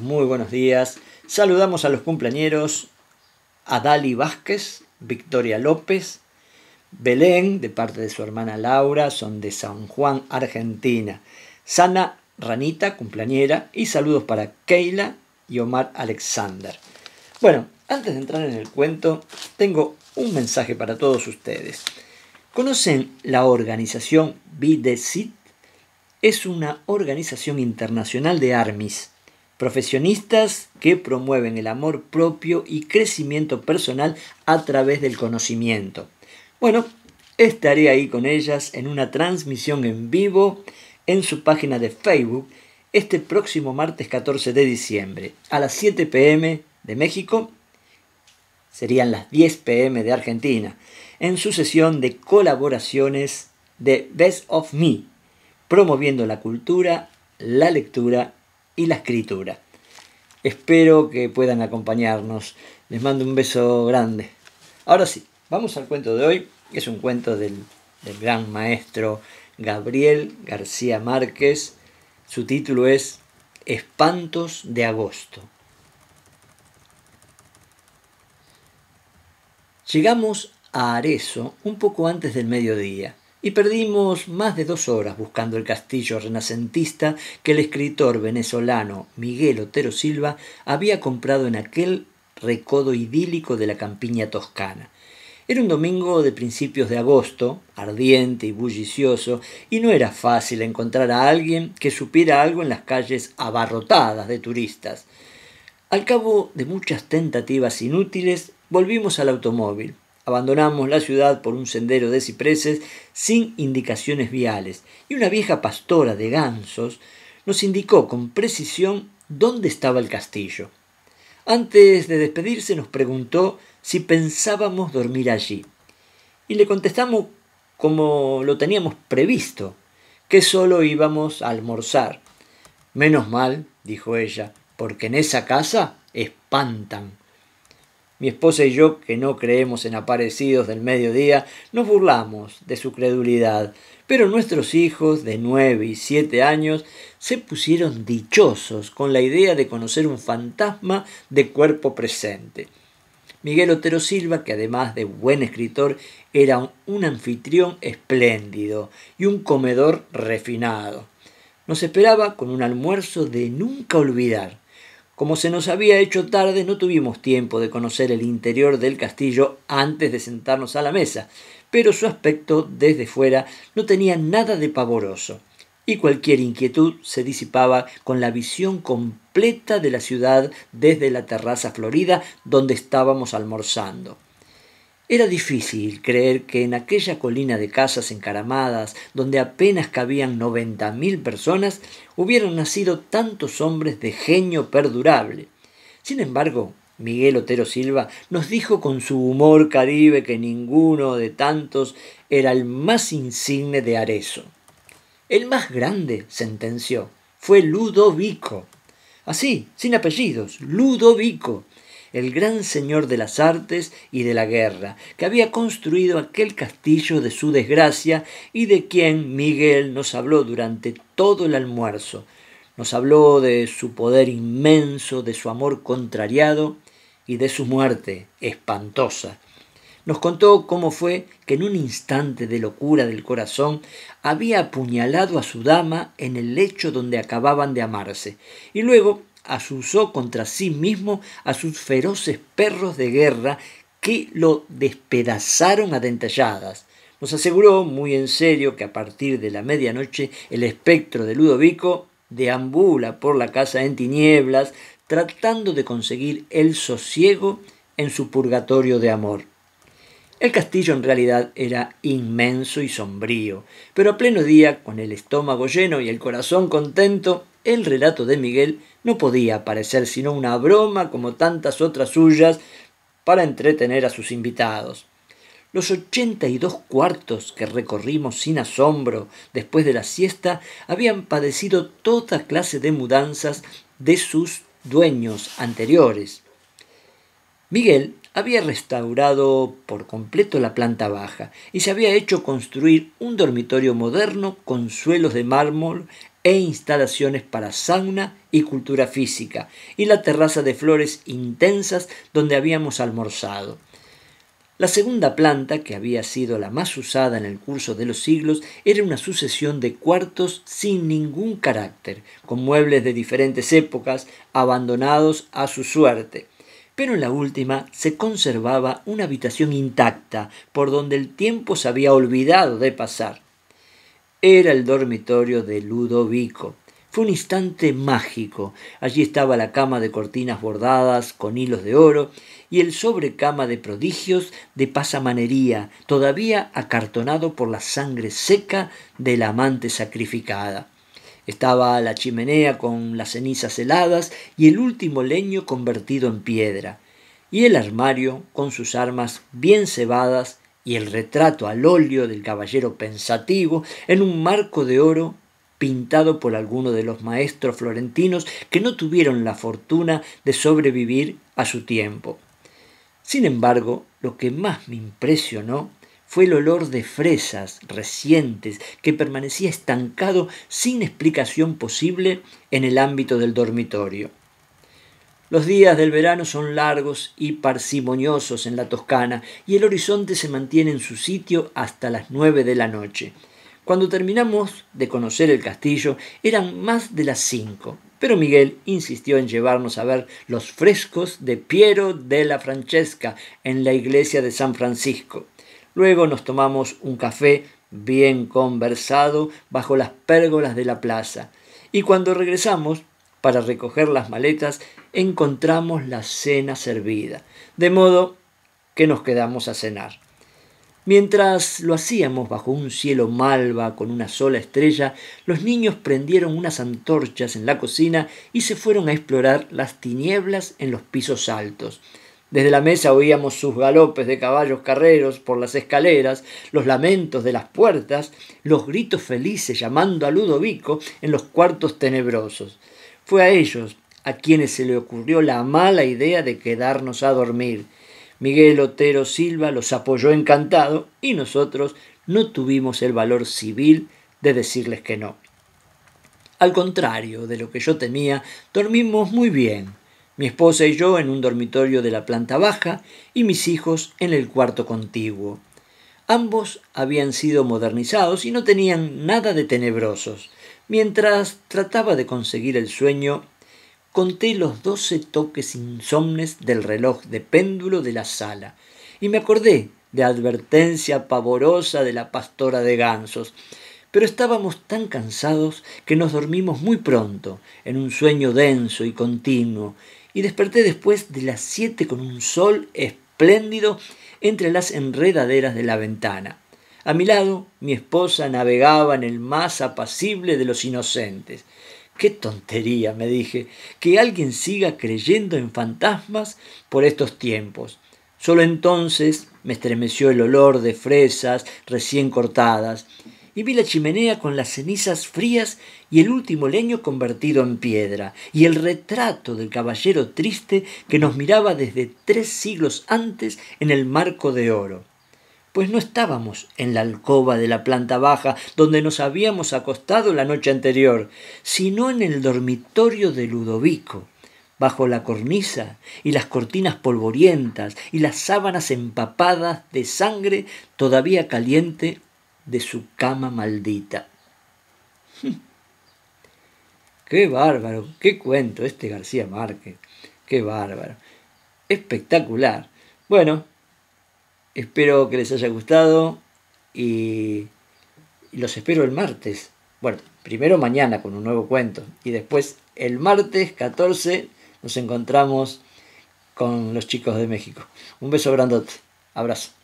Muy buenos días. Saludamos a los cumpleañeros, a Dali Vázquez, Victoria López, Belén, de parte de su hermana Laura, son de San Juan, Argentina. Sana Ranita, cumpleañera, y saludos para Keila y Omar Alexander. Bueno, antes de entrar en el cuento, tengo un mensaje para todos ustedes. ¿Conocen la organización Bidesit? Es una organización internacional de ARMIS profesionistas que promueven el amor propio y crecimiento personal a través del conocimiento. Bueno, estaré ahí con ellas en una transmisión en vivo en su página de Facebook este próximo martes 14 de diciembre a las 7 pm de México, serían las 10 pm de Argentina, en su sesión de colaboraciones de Best of Me, promoviendo la cultura, la lectura y la escritura. Espero que puedan acompañarnos. Les mando un beso grande. Ahora sí, vamos al cuento de hoy. Es un cuento del, gran maestro Gabriel García Márquez. Su título es Espantos de Agosto. Llegamos a areso un poco antes del mediodía y perdimos más de dos horas buscando el castillo renacentista que el escritor venezolano Miguel Otero Silva había comprado en aquel recodo idílico de la campiña toscana. Era un domingo de principios de agosto, ardiente y bullicioso, y no era fácil encontrar a alguien que supiera algo en las calles abarrotadas de turistas. Al cabo de muchas tentativas inútiles, volvimos al automóvil. Abandonamos la ciudad por un sendero de cipreses sin indicaciones viales y una vieja pastora de gansos nos indicó con precisión dónde estaba el castillo. Antes de despedirse nos preguntó si pensábamos dormir allí y le contestamos como lo teníamos previsto, que solo íbamos a almorzar. Menos mal, dijo ella, porque en esa casa espantan. Mi esposa y yo, que no creemos en aparecidos del mediodía, nos burlamos de su credulidad, pero nuestros hijos de nueve y siete años se pusieron dichosos con la idea de conocer un fantasma de cuerpo presente. Miguel Otero Silva, que además de buen escritor, era un, un anfitrión espléndido y un comedor refinado. Nos esperaba con un almuerzo de nunca olvidar como se nos había hecho tarde, no tuvimos tiempo de conocer el interior del castillo antes de sentarnos a la mesa, pero su aspecto desde fuera no tenía nada de pavoroso, y cualquier inquietud se disipaba con la visión completa de la ciudad desde la terraza florida donde estábamos almorzando. Era difícil creer que en aquella colina de casas encaramadas, donde apenas cabían noventa mil personas, hubieran nacido tantos hombres de genio perdurable. Sin embargo, Miguel Otero Silva nos dijo con su humor caribe que ninguno de tantos era el más insigne de Arezzo. El más grande, sentenció, fue Ludovico. Así, sin apellidos, Ludovico, el gran señor de las artes y de la guerra, que había construido aquel castillo de su desgracia y de quien Miguel nos habló durante todo el almuerzo. Nos habló de su poder inmenso, de su amor contrariado y de su muerte espantosa. Nos contó cómo fue que en un instante de locura del corazón había apuñalado a su dama en el lecho donde acababan de amarse, y luego asusó contra sí mismo a sus feroces perros de guerra que lo despedazaron a dentalladas. Nos aseguró muy en serio que a partir de la medianoche el espectro de Ludovico deambula por la casa en tinieblas, tratando de conseguir el sosiego en su purgatorio de amor. El castillo en realidad era inmenso y sombrío, pero a pleno día, con el estómago lleno y el corazón contento, el relato de Miguel no podía parecer sino una broma como tantas otras suyas para entretener a sus invitados. Los 82 cuartos que recorrimos sin asombro después de la siesta habían padecido toda clase de mudanzas de sus dueños anteriores. Miguel había restaurado por completo la planta baja y se había hecho construir un dormitorio moderno con suelos de mármol e instalaciones para sauna y cultura física, y la terraza de flores intensas donde habíamos almorzado. La segunda planta, que había sido la más usada en el curso de los siglos, era una sucesión de cuartos sin ningún carácter, con muebles de diferentes épocas, abandonados a su suerte. Pero en la última se conservaba una habitación intacta, por donde el tiempo se había olvidado de pasar. Era el dormitorio de Ludovico. Fue un instante mágico. Allí estaba la cama de cortinas bordadas con hilos de oro y el sobrecama de prodigios de pasamanería, todavía acartonado por la sangre seca de la amante sacrificada. Estaba la chimenea con las cenizas heladas y el último leño convertido en piedra, y el armario con sus armas bien cebadas y el retrato al óleo del caballero pensativo en un marco de oro pintado por alguno de los maestros florentinos que no tuvieron la fortuna de sobrevivir a su tiempo. Sin embargo, lo que más me impresionó fue el olor de fresas recientes que permanecía estancado sin explicación posible en el ámbito del dormitorio. Los días del verano son largos y parsimoniosos en la Toscana y el horizonte se mantiene en su sitio hasta las nueve de la noche. Cuando terminamos de conocer el castillo eran más de las cinco, pero Miguel insistió en llevarnos a ver los frescos de Piero de la Francesca en la iglesia de San Francisco. Luego nos tomamos un café bien conversado bajo las pérgolas de la plaza. Y cuando regresamos para recoger las maletas, encontramos la cena servida, de modo que nos quedamos a cenar. Mientras lo hacíamos bajo un cielo malva con una sola estrella, los niños prendieron unas antorchas en la cocina y se fueron a explorar las tinieblas en los pisos altos. Desde la mesa oíamos sus galopes de caballos carreros por las escaleras, los lamentos de las puertas, los gritos felices llamando a Ludovico en los cuartos tenebrosos. Fue a ellos a quienes se le ocurrió la mala idea de quedarnos a dormir. Miguel Otero Silva los apoyó encantado y nosotros no tuvimos el valor civil de decirles que no. Al contrario de lo que yo temía, dormimos muy bien. Mi esposa y yo en un dormitorio de la planta baja y mis hijos en el cuarto contiguo. Ambos habían sido modernizados y no tenían nada de tenebrosos. Mientras trataba de conseguir el sueño, conté los doce toques insomnes del reloj de péndulo de la sala y me acordé de advertencia pavorosa de la pastora de gansos. Pero estábamos tan cansados que nos dormimos muy pronto, en un sueño denso y continuo, y desperté después de las siete con un sol espléndido entre las enredaderas de la ventana. A mi lado, mi esposa navegaba en el más apacible de los inocentes. Qué tontería, me dije, que alguien siga creyendo en fantasmas por estos tiempos. Solo entonces me estremeció el olor de fresas recién cortadas y vi la chimenea con las cenizas frías y el último leño convertido en piedra, y el retrato del caballero triste que nos miraba desde tres siglos antes en el marco de oro pues no estábamos en la alcoba de la planta baja donde nos habíamos acostado la noche anterior, sino en el dormitorio de Ludovico, bajo la cornisa y las cortinas polvorientas y las sábanas empapadas de sangre todavía caliente de su cama maldita. ¡Qué bárbaro! ¡Qué cuento este García Márquez! ¡Qué bárbaro! Espectacular. Bueno, Espero que les haya gustado y los espero el martes. Bueno, primero mañana con un nuevo cuento y después el martes 14 nos encontramos con los chicos de México. Un beso grandote. Abrazo.